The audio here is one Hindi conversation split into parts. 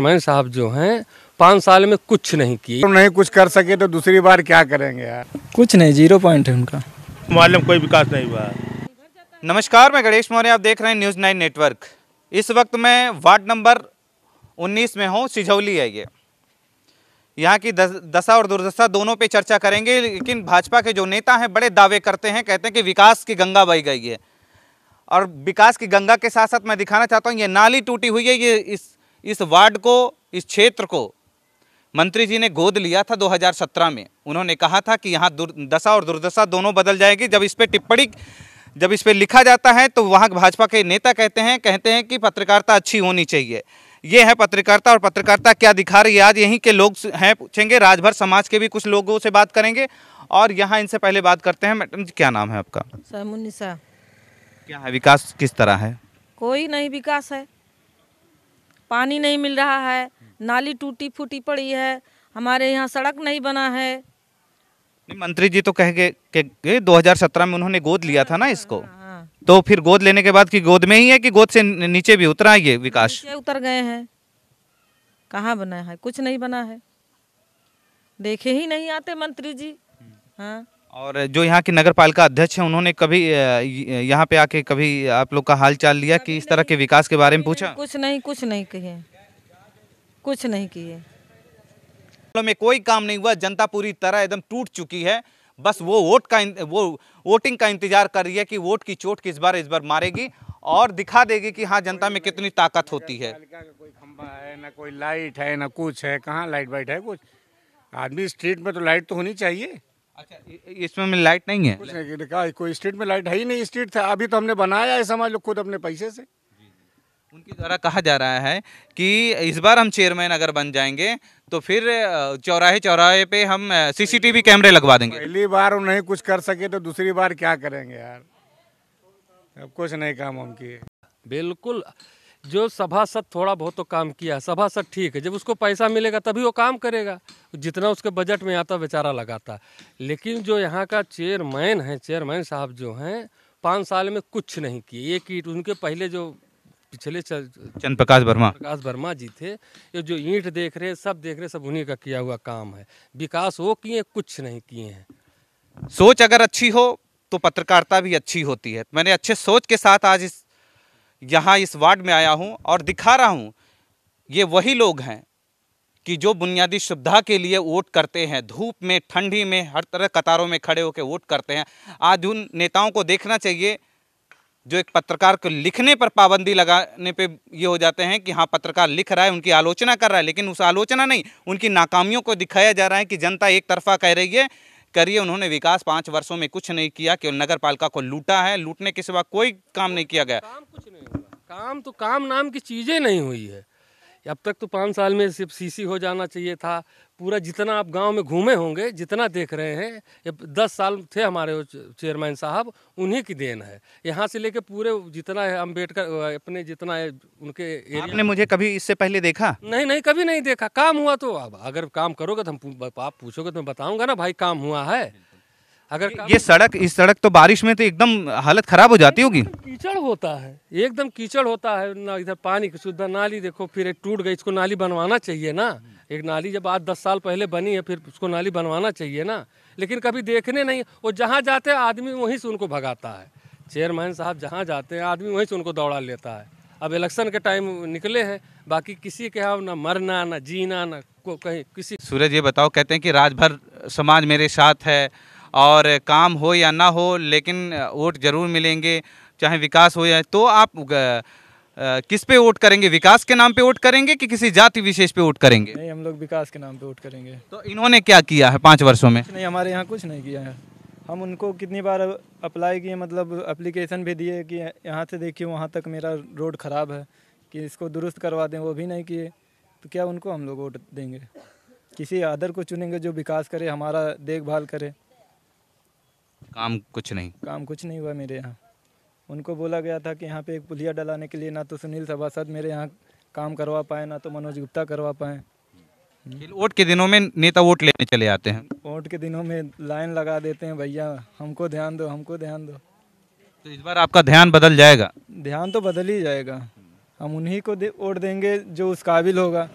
चेयरमैन साहब जो हैं पाँच साल में कुछ नहीं किए नहीं कुछ कर सके तो दूसरी बार क्या करेंगे यार कुछ नहीं जीरो पॉइंट है उनका मालूम कोई विकास नहीं हुआ नमस्कार मैं गणेश मौर्य आप देख रहे हैं न्यूज़ नाइन नेटवर्क इस वक्त मैं वार्ड नंबर उन्नीस में हूँ सिझौली है ये यहाँ की दशा और दुर्दशा दोनों पे चर्चा करेंगे लेकिन भाजपा के जो नेता हैं बड़े दावे करते हैं कहते हैं कि विकास की गंगा बही गई है और विकास की गंगा के साथ साथ मैं दिखाना चाहता हूँ ये नाली टूटी हुई है ये इस इस वार्ड को इस क्षेत्र को मंत्री जी ने गोद लिया था 2017 में उन्होंने कहा था कि यहाँ दशा और दुर्दशा दोनों बदल जाएगी जब इस पर टिप्पणी जब इस पर लिखा जाता है तो वहाँ भाजपा के नेता कहते हैं कहते हैं कि पत्रकारिता अच्छी होनी चाहिए ये है पत्रकारिता और पत्रकारिता क्या दिखा रही है आज यहीं के लोग हैं पूछेंगे राजभर समाज के भी कुछ लोगों से बात करेंगे और यहाँ इनसे पहले बात करते हैं मैडम जी क्या नाम है आपका क्या है विकास किस तरह है कोई नहीं विकास है पानी नहीं मिल रहा है नाली टूटी फूटी पड़ी है हमारे यहाँ सड़क नहीं बना है मंत्री जी तो कह गए कि 2017 में उन्होंने गोद लिया था ना हाँ, इसको हाँ। तो फिर गोद लेने के बाद की गोद में ही है कि गोद से नीचे भी उतरा ये विकास उतर गए हैं कहाँ बना है कुछ नहीं बना है देखे ही नहीं आते मंत्री जी हम्म। हाँ और जो यहाँ के नगर पालिका अध्यक्ष हैं उन्होंने कभी यहाँ पे आके कभी आप लोग का हाल चाल लिया कि इस तरह के विकास के बारे में पूछा कुछ नहीं कुछ नहीं किए कुछ नहीं किए में कोई काम नहीं हुआ जनता पूरी तरह एकदम टूट चुकी है बस वो वोट का वो वोटिंग का इंतजार कर रही है कि वोट की चोट किस बार इस बार मारेगी और दिखा देगी कि हाँ जनता में कितनी ताकत होती है कोई खंबा है ना कोई लाइट है ना कुछ है कहाँ लाइट वाइट है कुछ आदमी स्ट्रीट में तो लाइट तो होनी चाहिए अच्छा इसमें में लाइट नहीं है कुछ नहीं कहा कोई स्ट्रीट में लाइट है ही नहीं स्ट्रीट था अभी तो हमने बनाया है समझ लो खुद अपने पैसे से उनके द्वारा कहा जा रहा है कि इस बार हम चेयरमैन अगर बन जाएंगे तो फिर चौराहे चौराहे पे हम सीसीटीवी कैमरे लगवा देंगे पहली बार वो नहीं कुछ कर सके तो दूसरी बार क्या करेंगे यार अब कुछ नहीं काम हम किए बिल्कुल जो सभासद थोड़ा बहुत तो काम किया सभासद ठीक है जब उसको पैसा मिलेगा तभी वो काम करेगा जितना उसके बजट में आता बेचारा लगाता लेकिन जो यहाँ का चेयरमैन है चेयरमैन साहब जो हैं पाँच साल में कुछ नहीं किए एक ईट उनके पहले जो पिछले चंद प्रकाश वर्मा प्रकाश वर्मा जी थे ये जो ईंट देख रहे सब देख रहे सब उन्हीं का किया हुआ काम है विकास वो किए कुछ नहीं किए हैं सोच अगर अच्छी हो तो पत्रकारिता भी अच्छी होती है मैंने अच्छे सोच के साथ आज इस यहाँ इस वार्ड में आया हूँ और दिखा रहा हूँ ये वही लोग हैं कि जो बुनियादी सुविधा के लिए वोट करते हैं धूप में ठंडी में हर तरह कतारों में खड़े होकर वोट करते हैं आज उन नेताओं को देखना चाहिए जो एक पत्रकार को लिखने पर पाबंदी लगाने पे ये हो जाते हैं कि हाँ पत्रकार लिख रहा है उनकी आलोचना कर रहा है लेकिन उस आलोचना नहीं उनकी नाकामियों को दिखाया जा रहा है कि जनता एक तरफा कह रही है करिए उन्होंने विकास पाँच वर्षों में कुछ नहीं किया केवल नगर पालिका को लूटा है लूटने के सिवा कोई काम नहीं किया गया काम कुछ नहीं हुआ काम तो काम नाम की चीज़ें नहीं हुई है अब तक तो पाँच साल में सिर्फ सीसी हो जाना चाहिए था पूरा जितना आप गांव में घूमे होंगे जितना देख रहे हैं ये दस साल थे हमारे चेयरमैन साहब उन्हीं की देन है यहाँ से लेके पूरे जितना है अम्बेडकर अपने जितना है उनके एरिया आपने मुझे कभी इससे पहले देखा नहीं नहीं कभी नहीं देखा काम हुआ तो अब अगर काम करोगे तो हम आप पूछोगे तो मैं बताऊँगा ना भाई काम हुआ है अगर ये सड़क इस सड़क तो बारिश में तो एकदम हालत खराब हो जाती होगी कीचड़ होता है एकदम कीचड़ होता है ना इधर पानी की शुद्ध नाली देखो फिर टूट गई इसको नाली बनवाना चाहिए ना एक नाली जब आज दस साल पहले बनी है फिर उसको नाली बनवाना चाहिए ना लेकिन कभी देखने नहीं वो जहाँ जाते हैं आदमी वहीं से उनको भगाता है चेयरमैन साहब जहाँ जाते हैं आदमी वहीं से उनको दौड़ा लेता है अब इलेक्शन के टाइम निकले हैं बाकी किसी के यहाँ ना मरना ना जीना ना को कहीं किसी सूरज ये बताओ कहते हैं कि राज भर समाज मेरे साथ है और काम हो या ना हो लेकिन वोट ज़रूर मिलेंगे चाहे विकास हो या तो आप किस पे वोट करेंगे विकास के नाम पे वोट करेंगे कि किसी जाति विशेष पे वोट करेंगे नहीं हम लोग विकास के नाम पे वोट करेंगे तो इन्होंने क्या किया है पाँच वर्षों में नहीं हमारे यहाँ कुछ नहीं किया है हम उनको कितनी बार अप्लाई किए मतलब अप्लीकेशन भी दिए कि यहाँ से देखिए वहाँ तक मेरा रोड ख़राब है कि इसको दुरुस्त करवा दें वो भी नहीं किए तो क्या उनको हम लोग वोट देंगे किसी अदर को चुनेंगे जो विकास करे हमारा देखभाल करे काम कुछ नहीं काम कुछ नहीं हुआ मेरे यहाँ उनको बोला गया था कि यहाँ पे एक पुलिया डलाने के लिए ना तो सुनील सभासद मेरे यहाँ काम करवा पाए ना तो मनोज गुप्ता करवा पाए वोट के दिनों में नेता वोट लेने चले आते हैं वोट के दिनों में लाइन लगा देते हैं भैया हमको ध्यान दो हमको ध्यान दो तो इस बार आपका ध्यान बदल जाएगा ध्यान तो बदल ही जाएगा हम उन्हीं को वोट दे, देंगे जो उस काबिल होगा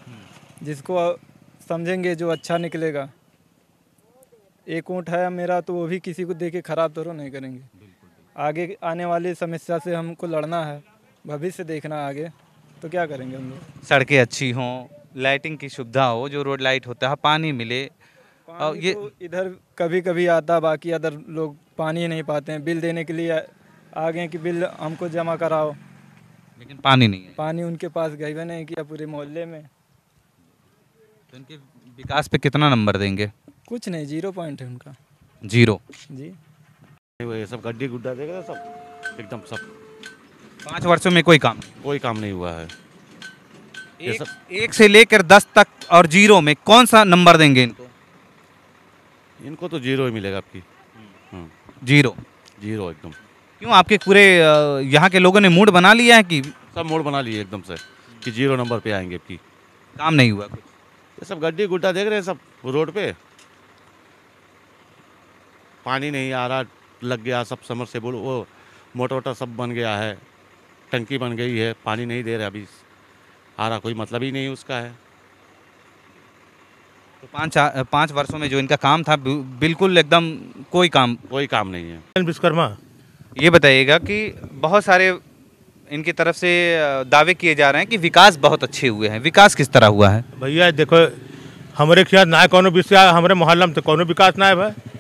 जिसको समझेंगे जो अच्छा निकलेगा एक ऊँट है मेरा तो वो भी किसी को देके ख़राब तो नहीं करेंगे आगे आने वाली समस्या से हमको लड़ना है भविष्य देखना आगे तो क्या करेंगे हम लोग सड़कें अच्छी हों लाइटिंग की सुविधा हो जो रोड लाइट होता है पानी मिले और ये तो इधर कभी कभी आता बाकी अदर लोग पानी नहीं पाते हैं बिल देने के लिए आ गए कि बिल हमको जमा कराओ लेकिन पानी नहीं है पानी उनके पास गए नहीं किया पूरे मोहल्ले में तो इनके विकास पे कितना नंबर देंगे कुछ नहीं जीरो पॉइंट है उनका जीरो जी ये सब गुड्डा देख रहे सब एकदम सब पाँच वर्षों में कोई काम कोई काम नहीं हुआ है एक, एक से लेकर दस तक और जीरो में कौन सा नंबर देंगे इनको इनको तो जीरो ही मिलेगा आपकी हम्म। हाँ। जीरो जीरो एकदम क्यों आपके पूरे यहाँ के लोगों ने मूड बना लिया है कि सब मूड बना लिया एकदम से कि जीरो नंबर पे आएंगे आपकी काम नहीं हुआ कुछ ये सब गड्ढी गुड्डा देख रहे हैं सब रोड पे पानी नहीं आ रहा लग गया सब समर से बोलो वो मोटर वोटर सब बन गया है टंकी बन गई है पानी नहीं दे रहा अभी आ रहा कोई मतलब ही नहीं उसका है तो पाँच पाँच वर्षों में जो इनका काम था बिल्कुल एकदम कोई काम कोई काम नहीं है विश्वकर्मा ये बताइएगा कि बहुत सारे इनकी तरफ से दावे किए जा रहे हैं कि विकास बहुत अच्छे हुए हैं विकास किस तरह हुआ है भैया देखो हमारे ख्याल ना कौन कोनो विषय हमारे मोहल्ला में तो कोनो विकास ना है भाई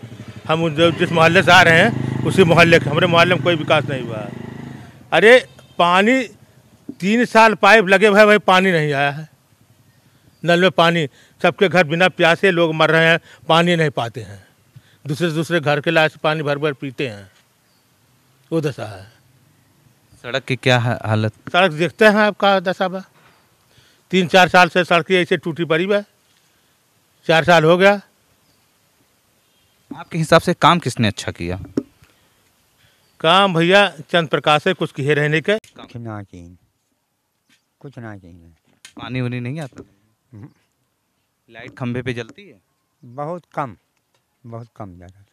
हम जिस मोहल्ले से आ रहे हैं उसी मोहल्ले के हमारे मोहल्ले में कोई विकास नहीं हुआ है अरे पानी तीन साल पाइप लगे हुए भाई पानी नहीं आया है नल में पानी सबके घर बिना प्यासे लोग मर रहे हैं पानी नहीं पाते हैं दूसरे दूसरे घर के लाश पानी भर भर पीते हैं वो दशा है सड़क की क्या है हालत सड़क देखते हैं आपका दशा बा तीन चार साल से सड़क ऐसे टूटी पड़ी बा चार साल हो गया आपके हिसाब से काम किसने अच्छा किया काम भैया चंद प्रकाश है कुछ किए रहने के कुछ ना किए कुछ ना किए पानी उनी नहीं आता हम्म। लाइट खंभे पे जलती है बहुत कम बहुत कम ज़्यादा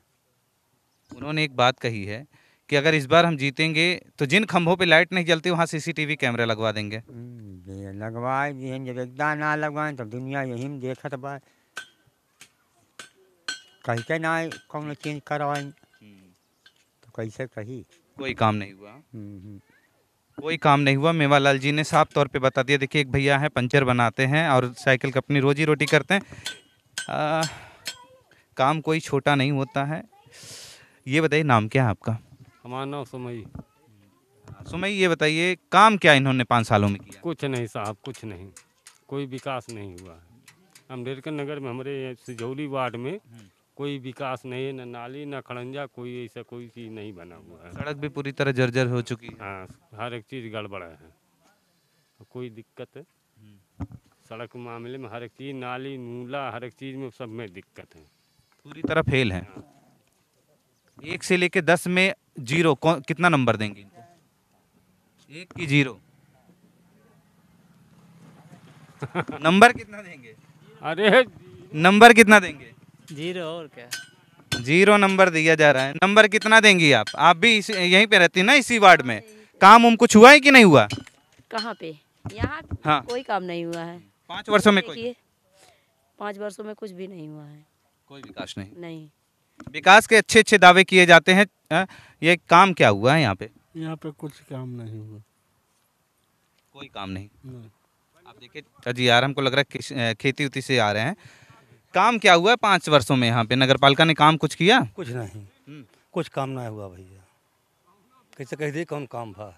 उन्होंने एक बात कही है कि अगर इस बार हम जीतेंगे तो जिन खंभों पे लाइट नहीं जलती वहाँ सीसीटीवी कैमरा लगवा देंगे हम्म, लगवाए जब एकदम ना लगवाएं तो दुनिया यही देखत बा कहते ना कौन चेंज करवाएं हम्म। तो कैसे कही कोई काम नहीं हुआ कोई काम नहीं हुआ मेवालाल जी ने साफ तौर पे बता दिया देखिए एक भैया है पंचर बनाते हैं और साइकिल का अपनी रोजी रोटी करते हैं आ, काम कोई छोटा नहीं होता है ये बताइए नाम क्या है आपका हमारा नाम सुमई सुमई ये बताइए काम क्या इन्होंने पाँच सालों में किया कुछ नहीं साहब कुछ नहीं कोई विकास नहीं हुआ है अम्बेडकर नगर में हमारे सिजौली वार्ड में हम्म। कोई विकास नहीं है न नाली न खड़ंजा कोई ऐसा कोई चीज़ नहीं बना हुआ है सड़क भी पूरी तरह जर्जर हो चुकी है हाँ हर एक चीज़ गड़बड़ा है तो कोई दिक्कत है सड़क मामले में हर एक चीज़ नाली नूला हर एक चीज़ में सब में दिक्कत है पूरी तरह फेल है एक से लेके दस में जीरो कितना नंबर देंगे एक की जीरो नंबर कितना देंगे अरे नंबर कितना देंगे जीरो और क्या जीरो नंबर दिया जा रहा है नंबर कितना देंगी आप आप भी यहीं पे रहती ना इसी वार्ड में काम उम कुछ हुआ है कि नहीं हुआ कहाँ पे यहाँ हाँ कोई काम नहीं हुआ है पाँच वर्षों में कोई पाँच वर्षों में कुछ भी नहीं हुआ है कोई विकास नहीं नहीं विकास के अच्छे अच्छे दावे किए जाते हैं ये काम क्या हुआ है यहाँ पे यहाँ पे कुछ काम नहीं हुआ कोई काम नहीं, आप देखिए अजी यार हमको लग रहा है खेती उती से आ रहे हैं काम क्या हुआ है पाँच वर्षों में यहाँ पे पालिका ने काम कुछ किया कुछ नहीं हम्म। कुछ काम ना हुआ भैया कैसे कह दे कौन काम भा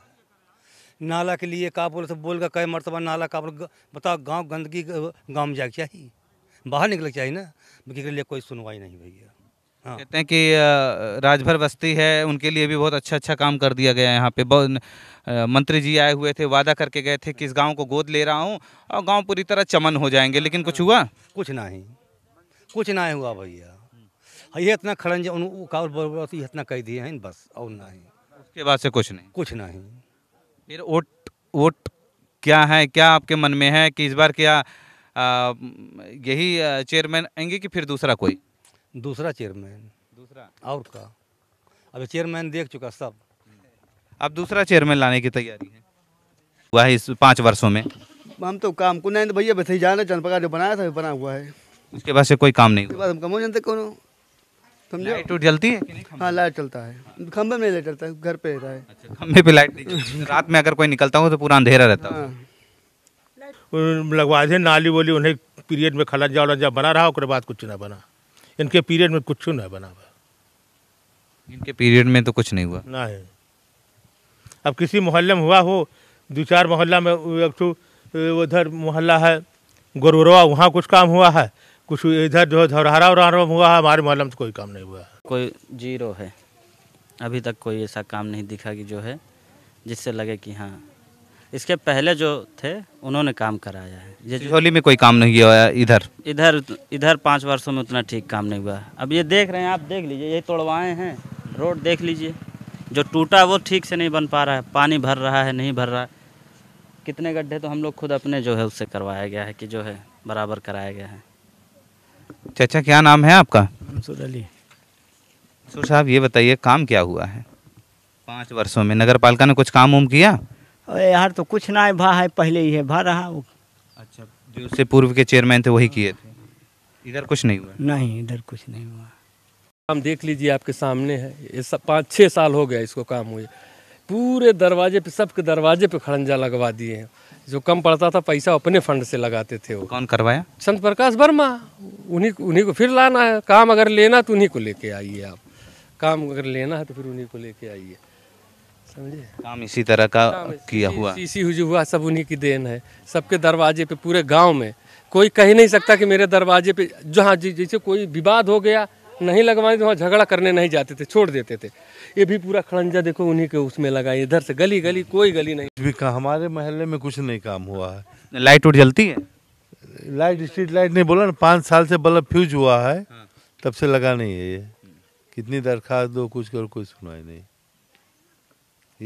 नाला के लिए का बोल सब बोल का कई मरतबा नाला का बोल बताओ गांव गंदगी गांव में जाके चाहिए बाहर निकल चाहिए ना के लिए कोई सुनवाई नहीं भैया हाँ। कहते हैं कि राजभर बस्ती है उनके लिए भी बहुत अच्छा अच्छा काम कर दिया गया है यहाँ पे बहुत मंत्री जी आए हुए थे वादा करके गए थे कि इस गांव को गोद ले रहा हूँ और गांव पूरी तरह चमन हो जाएंगे लेकिन कुछ हाँ। हुआ कुछ नहीं कुछ ना हुआ भैया हाँ, ये इतना खड़ंज उनका इतना कह दिए हैं बस और ना ही उसके बाद से कुछ नहीं कुछ नहीं फिर वोट वोट क्या है क्या आपके मन में है कि इस बार क्या आ, यही चेयरमैन आएंगे कि फिर दूसरा कोई दूसरा चेयरमैन दूसरा और का अब चेयरमैन देख चुका सब अब दूसरा चेयरमैन लाने की तैयारी है हुआ है इस पाँच वर्षों में हम तो काम को नहीं तो भैया बस ही जाना चंद प्रकार जो बनाया था बना हुआ है उसके बाद से कोई काम नहीं उसके बाद हम कम हो जाते समझो लाइट उठ जलती है हाँ लाइट चलता है खंभे में लाइट चलता है घर पे रहता है अच्छा पे लाइट नहीं रात में अगर कोई निकलता हो तो पूरा अंधेरा रहता है हाँ। लगवा दे नाली वोली उन्हें पीरियड में खला जा जब बना रहा उसके बाद कुछ ना बना इनके पीरियड में कुछ ना बना हुआ इनके पीरियड में तो कुछ नहीं हुआ ना है अब किसी मोहल्ले में हुआ हो दो चार मोहल्ला में एक उधर मोहल्ला है गोरवरवा वहाँ कुछ काम हुआ है कुछ इधर जो और उरारा हुआ है हमारे मोहल्ले में तो कोई काम नहीं हुआ है कोई जीरो है अभी तक कोई ऐसा काम नहीं दिखा कि जो है जिससे लगे कि हाँ इसके पहले जो थे उन्होंने काम कराया है ये होली में कोई काम नहीं हुआ इधर इधर इधर पाँच वर्षों में उतना ठीक काम नहीं हुआ अब ये देख रहे हैं आप देख लीजिए ये तोड़वाए हैं रोड देख लीजिए जो टूटा वो ठीक से नहीं बन पा रहा है पानी भर रहा है नहीं भर रहा है कितने गड्ढे तो हम लोग खुद अपने जो है उससे करवाया गया है कि जो है बराबर कराया गया है चाचा क्या नाम है आपका मंसूर अली मंसूर साहब ये बताइए काम क्या हुआ है पाँच वर्षों में नगर पालिका ने कुछ काम उम किया अरे यार तो कुछ ना भा है पहले ही है भा रहा वो अच्छा जो उससे पूर्व के चेयरमैन थे वही किए थे इधर कुछ नहीं हुआ नहीं इधर कुछ नहीं हुआ काम देख लीजिए आपके सामने है ये सब पाँच छः साल हो गया इसको काम हुए पूरे दरवाजे पे सबके दरवाजे पे खड़ंजा लगवा दिए हैं जो कम पड़ता था पैसा अपने फंड से लगाते थे वो कौन करवाया संत प्रकाश वर्मा उन्हीं उन्हीं को फिर लाना है काम अगर लेना तो उन्हीं को लेके आइए आप काम अगर लेना है तो फिर उन्हीं को लेके आइए समझे काम इसी तरह का किया हुआ इसी हुजू हुआ सब उन्हीं की देन है सबके दरवाजे पे पूरे गांव में कोई कह नहीं सकता कि मेरे दरवाजे पे जहाँ जैसे कोई विवाद हो गया नहीं लगवाए तो वहाँ झगड़ा करने नहीं जाते थे छोड़ देते थे ये भी पूरा खड़ंजा देखो उन्हीं के उसमें लगाए इधर से गली गली कोई गली नहीं भी हमारे महल्ले में कुछ नहीं काम हुआ है लाइट उठ जलती है लाइट स्ट्रीट लाइट नहीं बोला ना पाँच साल से बल्ब फ्यूज हुआ है हाँ। तब से लगा नहीं है ये कितनी दरखास्त दो कुछ करो कोई सुनाई नहीं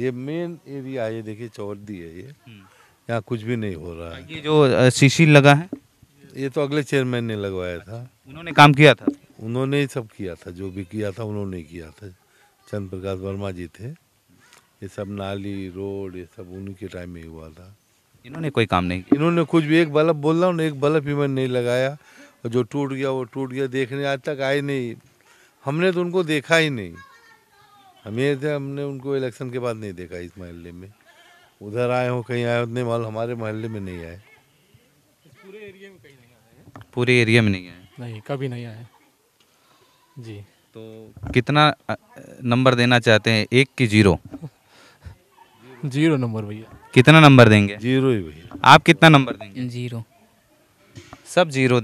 ये मेन एरिया ये देखिए चौधरी है ये हम्म। यहाँ कुछ भी नहीं हो रहा है ये जो सी लगा है ये तो अगले चेयरमैन ने लगवाया था उन्होंने काम किया था उन्होंने ही सब किया था जो भी किया था उन्होंने किया था चंद्र प्रकाश वर्मा जी थे ये सब नाली रोड ये सब उन्हीं के टाइम में हुआ था इन्होंने कोई काम नहीं किया इन्होंने कुछ भी एक बल्ब बोल रहा हूँ एक बल्ब भी मैंने नहीं लगाया और जो टूट गया वो टूट गया देखने आज तक आए नहीं हमने तो उनको देखा ही नहीं हमें थे हमने उनको इलेक्शन के बाद नहीं देखा इस मोहल्ले में उधर आए हो कहीं आए उतने माल हमारे मोहल्ले में नहीं आए पूरे एरिया में कहीं नहीं आए पूरे एरिया में नहीं आए नहीं कभी नहीं आए जी तो कितना नंबर देना चाहते हैं एक की जीरो जीरो नंबर भैया कितना नंबर देंगे जीरो ही भैया आप कितना नंबर देंगे जीरो सब जीरो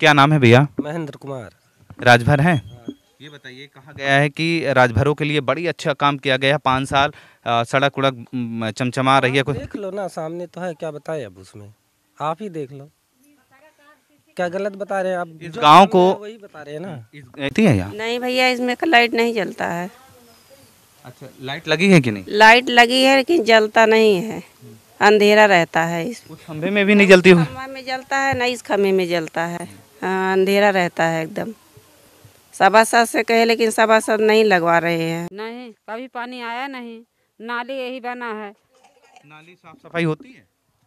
क्या नाम है भैया महेंद्र कुमार राजभर हैं हाँ। ये बताइए कहा गया है कि राजभरों के लिए बड़ी अच्छा काम किया गया पाँच साल सड़क उड़क चमचमा रही है कुछ देख लो ना सामने तो है क्या बताए अब उसमें आप ही देख लो क्या गलत बता रहे हैं आप इस गांव को वही बता रहे हैं ना है यहाँ नहीं भैया इसमें का लाइट नहीं जलता है अच्छा लाइट लगी है कि नहीं लाइट लगी है लेकिन जलता नहीं है अंधेरा रहता है इस खम्भे में भी नहीं जलती हो में जलता है न इस खम्भे में जलता है हाँ, अंधेरा रहता है एकदम सभासद से कहे लेकिन सभासद नहीं लगवा रहे हैं नहीं कभी पानी आया नहीं नाली यही बना है नाली साफ सफाई होती है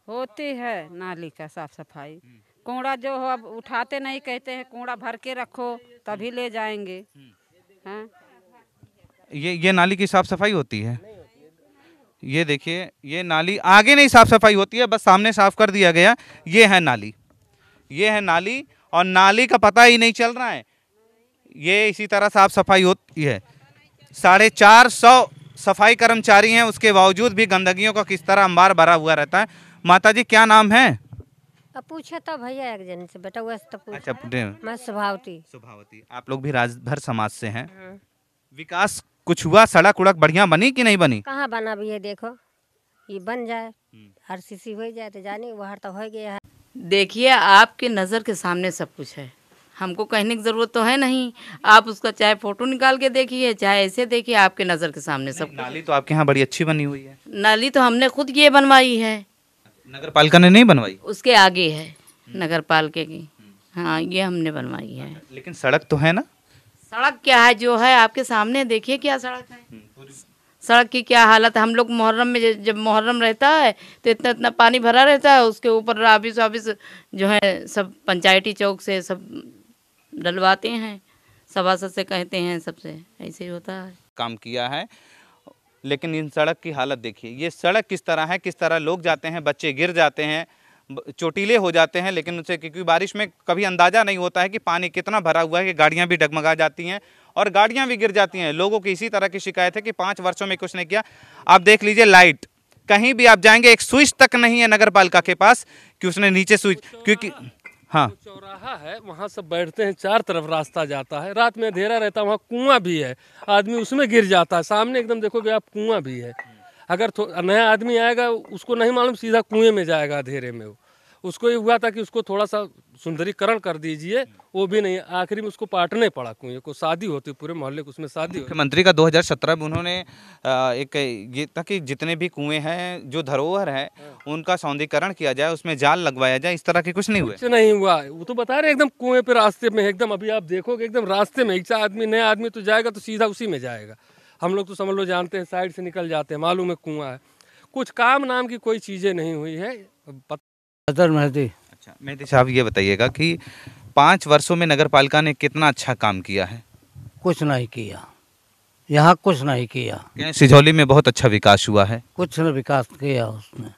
होती है नाली का साफ सफाई हम्म। कोड़ा जो हो अब उठाते नहीं कहते हैं कोड़ा भर के रखो तभी ले जाएंगे हैं हाँ। ये ये नाली की साफ सफाई होती है ये देखिए ये नाली आगे नहीं साफ सफाई होती है बस सामने साफ कर दिया गया ये है नाली ये है नाली और नाली का पता ही नहीं चल रहा है ये इसी तरह साफ सफाई होती है साढ़े चार सौ सफाई कर्मचारी हैं उसके बावजूद भी गंदगियों का किस तरह अंबार भरा हुआ रहता है माता जी क्या नाम है अब पूछे तो भैया एक जन से बेटा वैसे तो अच्छा मैं सुभावती सुभावती आप लोग भी राजभर समाज से हैं हाँ। विकास कुछ हुआ सड़क उड़क बढ़िया बनी कि नहीं बनी कहाँ बना भी है देखो ये बन जाए हम्म। हर सीसी हो जाए तो जाने वहाँ तो हो गया है देखिए आपके नज़र के सामने सब कुछ है हमको कहने की ज़रूरत तो है नहीं आप उसका चाहे फोटो निकाल के देखिए चाहे ऐसे देखिए आपके नज़र के सामने सब नाली तो आपके यहाँ बड़ी अच्छी बनी हुई है नाली तो हमने खुद ये बनवाई है नगर पालिका ने नहीं बनवाई उसके आगे है नगर पालिका की हाँ ये हमने बनवाई है लेकिन सड़क तो है ना सड़क क्या है जो है आपके सामने देखिए क्या सड़क है हम्म, सड़क की क्या हालत हम लोग मुहर्रम में जब मुहर्रम रहता है तो इतना इतना पानी भरा रहता है उसके ऊपर ऑफिस ऑफिस जो है सब पंचायती चौक से सब डलवाते हैं सभासद से कहते हैं सबसे ऐसे ही होता है काम किया है लेकिन इन सड़क की हालत देखिए ये सड़क किस तरह है किस तरह लोग जाते हैं बच्चे गिर जाते हैं चोटीले हो जाते हैं लेकिन उनसे क्योंकि बारिश में कभी अंदाज़ा नहीं होता है कि पानी कितना भरा हुआ है कि गाड़ियाँ भी डगमगा जाती हैं और गाड़ियाँ भी गिर जाती हैं लोगों की इसी तरह की शिकायत है कि पाँच वर्षों में कुछ नहीं किया आप देख लीजिए लाइट कहीं भी आप जाएंगे एक स्विच तक नहीं है नगर पालिका के पास कि उसने नीचे स्विच क्योंकि हाँ तो चौराहा है वहाँ से बैठते हैं चार तरफ रास्ता जाता है रात में अंधेरा रहता है वहाँ कुआं भी है आदमी उसमें गिर जाता है सामने एकदम देखोगे आप कुआं भी है अगर नया आदमी आएगा उसको नहीं मालूम सीधा कुएं में जाएगा अंधेरे में वो उसको ये हुआ था कि उसको थोड़ा सा सुंदरीकरण कर दीजिए वो भी नहीं आखिरी में उसको पाटने पड़ा कुएं को शादी होती पूरे मोहल्ले को उसमें शादी मुख्यमंत्री का 2017 में उन्होंने एक ये था कि जितने भी कुएं हैं जो धरोहर हैं हाँ। उनका सौंदीकरण किया जाए उसमें जाल लगवाया जाए इस तरह के कुछ नहीं हुए कुछ नहीं हुआ वो तो बता रहे एकदम कुएं पे रास्ते में एकदम अभी आप देखोगे एकदम रास्ते में एक आदमी नया आदमी तो जाएगा तो सीधा उसी में जाएगा हम लोग तो समझ लो जानते हैं साइड से निकल जाते हैं मालूम है कुआं है कुछ काम नाम की कोई चीज़ें नहीं हुई है अच्छा मेहदी साहब ये बताइएगा कि पाँच वर्षों में नगर पालिका ने कितना अच्छा काम किया है कुछ नहीं किया यहाँ कुछ नहीं किया सिझौली में बहुत अच्छा विकास हुआ है कुछ न विकास किया उसने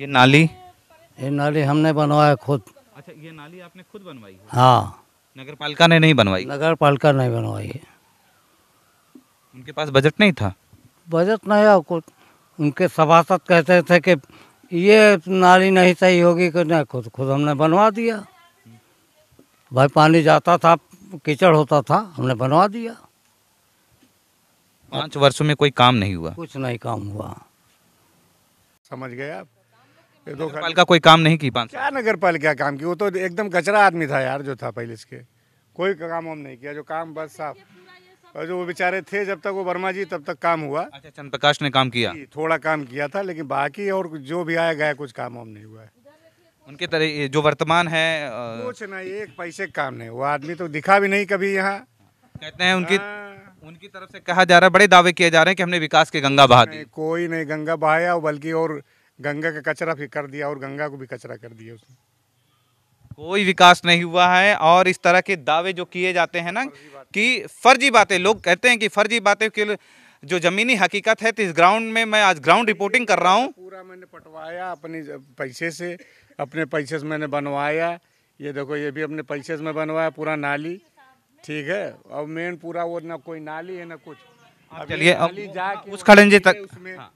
ये नाली ये नाली हमने बनवाया खुद अच्छा ये नाली आपने खुद बनवाई हाँ नगर पालिका ने नहीं बनवाई नगर पालिका नहीं बनवाई है उनके पास बजट नहीं था बजट नहीं है उनके सभासद कहते थे कि ये नाली नहीं सही होगी कि नहीं खुद खुद हमने बनवा दिया भाई पानी जाता था कीचड़ होता था हमने बनवा दिया पाँच वर्षों में कोई काम नहीं हुआ कुछ नहीं काम हुआ समझ गए आप दो का कोई काम नहीं की पाँच क्या नगर पालिका काम की वो तो एकदम कचरा आदमी था यार जो था पहले इसके कोई काम वाम नहीं किया जो काम बस साफ और जो वो बेचारे थे जब तक वो वर्मा जी तब तक काम हुआ अच्छा चंद प्रकाश ने काम किया थोड़ा काम किया था लेकिन बाकी और जो भी आया गया कुछ काम वाम नहीं हुआ है उनके तरह जो वर्तमान है कुछ नहीं एक पैसे काम नहीं वो आदमी तो दिखा भी नहीं कभी यहाँ कहते हैं उनकी हाँ। उनकी तरफ से कहा जा रहा है बड़े दावे किए जा रहे हैं कि हमने विकास के गंगा बहा दी कोई नहीं गंगा बहाया बल्कि और गंगा का कचरा भी कर दिया और गंगा को भी कचरा कर दिया उसने कोई विकास नहीं हुआ है और इस तरह के दावे जो किए जाते हैं ना कि फर्जी बातें लोग कहते हैं कि फर्जी बातें के जो ज़मीनी हकीकत है तो इस ग्राउंड में मैं आज ग्राउंड रिपोर्टिंग कर रहा हूँ पूरा मैंने पटवाया अपने पैसे से अपने पैसे से मैंने बनवाया ये देखो ये भी अपने पैसे से मैं बनवाया पूरा नाली ठीक है और मेन पूरा वो ना कोई नाली है ना कुछ चलिए उस खड़ंजे तक हाँ।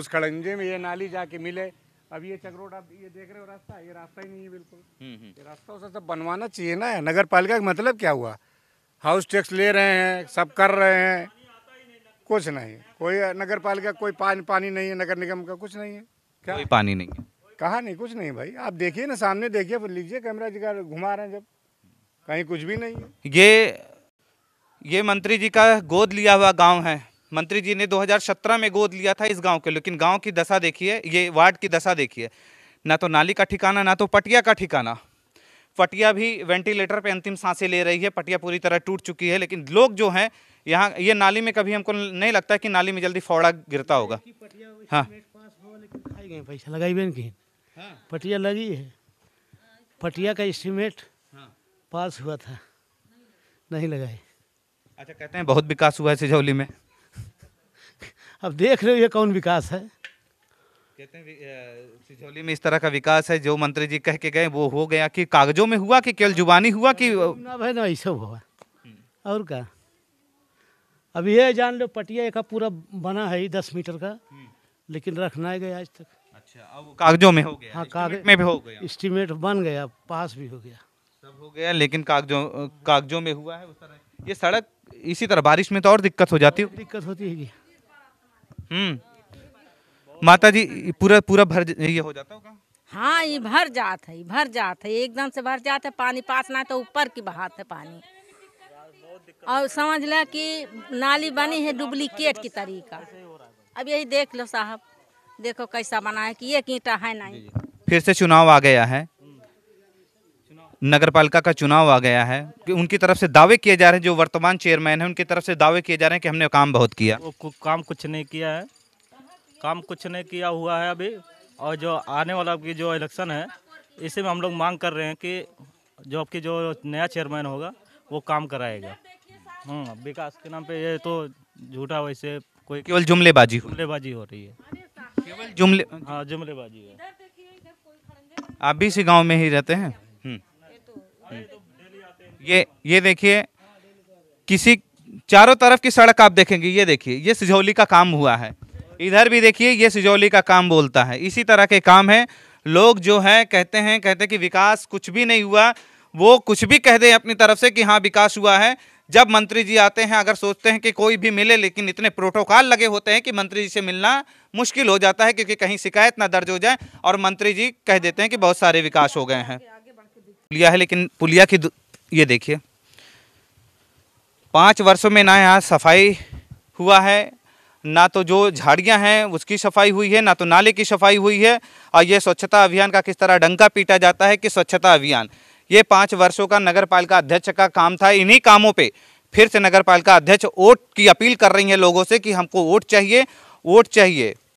उस खड़ंजे में ये नाली जाके मिले अब ये चक्रोड आप ये देख रहे हो रास्ता ये रास्ता ही नहीं है बिल्कुल हम्म, हम्म। ये रास्ता सब बनवाना चाहिए ना नगर पालिका का मतलब क्या हुआ हाउस टैक्स ले रहे हैं सब कर रहे हैं कुछ नहीं कोई नगर पालिका कोई पानी पानी नहीं है नगर निगम का कुछ नहीं है क्या कोई पानी नहीं है कहा नहीं कुछ नहीं भाई आप देखिए ना सामने देखिए लीजिए कैमरा जगह घुमा रहे हैं जब कहीं कुछ भी नहीं है ये ये मंत्री जी का गोद लिया हुआ गांव है मंत्री जी ने 2017 में गोद लिया था इस गांव के लेकिन गांव की दशा देखिए ये वार्ड की दशा देखिए ना तो नाली का ठिकाना ना तो पटिया का ठिकाना पटिया भी वेंटिलेटर पे अंतिम सांसें ले रही है पटिया पूरी तरह टूट चुकी है लेकिन लोग जो हैं यहाँ ये नाली में कभी हमको नहीं लगता है कि नाली में जल्दी फौड़ा गिरता होगा हाँ पैसा लगाई बहन हाँ। पटिया लगी है पटिया का एस्टिमेट हाँ। पास हुआ था नहीं लगाए अच्छा कहते हैं बहुत विकास हुआ है सिजौली में अब देख रहे हो ये कौन विकास है कहते हैं सिझौली में इस तरह का विकास है जो मंत्री जी कह के गए वो हो गया कि कागजों में हुआ कि केवल जुबानी हुआ कि भाई ना ऐसा हुआ हम्म। और क्या अब ये जान लो पटिया का पूरा बना है दस मीटर का हम्म। लेकिन रखना गया आज तक अच्छा अब कागजों में हो गया हाँ कागज में भी हो गया इस्टीमेट बन गया पास भी हो गया सब हो गया लेकिन कागजों कागजों में हुआ है उस तरह ये सड़क इसी तरह बारिश में तो और दिक्कत हो जाती है दिक्कत होती है हम्म माता जी पूरा पूरा भर ये हो जाता होगा हाँ ये भर जात है भर जात है एकदम से भर जात है पानी पास ना तो ऊपर की बहात है पानी और समझ ले कि नाली बनी है डुप्लीकेट की तरीका अब यही देख लो साहब देखो कैसा बना है कि ये कीटा है नहीं फिर से चुनाव आ गया है नगर पालिका का चुनाव आ गया है कि उनकी तरफ से दावे किए जा रहे हैं जो वर्तमान चेयरमैन है उनकी तरफ से दावे किए जा रहे हैं कि हमने काम बहुत किया वो काम कुछ नहीं किया है काम कुछ नहीं किया हुआ है अभी और जो आने वाला की जो इलेक्शन है इसी में हम लोग मांग कर रहे हैं कि जो आपकी जो नया चेयरमैन होगा वो काम कराएगा हम्म विकास के नाम पे ये तो झूठा वैसे कोई केवल जुमलेबाजी जुमलेबाजी हो रही है केवल जुमले हाँ जुमलेबाजी है आप भी इसी गांव में ही रहते हैं हम्म। ये ये देखिए किसी चारों तरफ की सड़क आप देखेंगे ये देखिए ये सिझौली का काम हुआ है इधर भी देखिए ये सिजौली का काम बोलता है इसी तरह के काम है लोग जो है कहते हैं कहते हैं कि विकास कुछ भी नहीं हुआ वो कुछ भी कह दें अपनी तरफ से कि हाँ विकास हुआ है जब मंत्री जी आते हैं अगर सोचते हैं कि कोई भी मिले लेकिन इतने प्रोटोकॉल लगे होते हैं कि मंत्री जी से मिलना मुश्किल हो जाता है क्योंकि कहीं शिकायत ना दर्ज हो जाए और मंत्री जी कह देते हैं कि बहुत सारे विकास हो गए हैं पुलिया है लेकिन पुलिया की ये देखिए पाँच वर्षों में ना यहाँ सफाई हुआ है ना तो जो झाड़ियाँ हैं उसकी सफाई हुई है ना तो नाले की सफाई हुई है और ये स्वच्छता अभियान का किस तरह डंका पीटा जाता है कि स्वच्छता अभियान ये पाँच वर्षों का नगर पालिका अध्यक्ष का काम था इन्हीं कामों पे फिर से नगर पालिका अध्यक्ष वोट की अपील कर रही हैं लोगों से कि हमको वोट चाहिए वोट चाहिए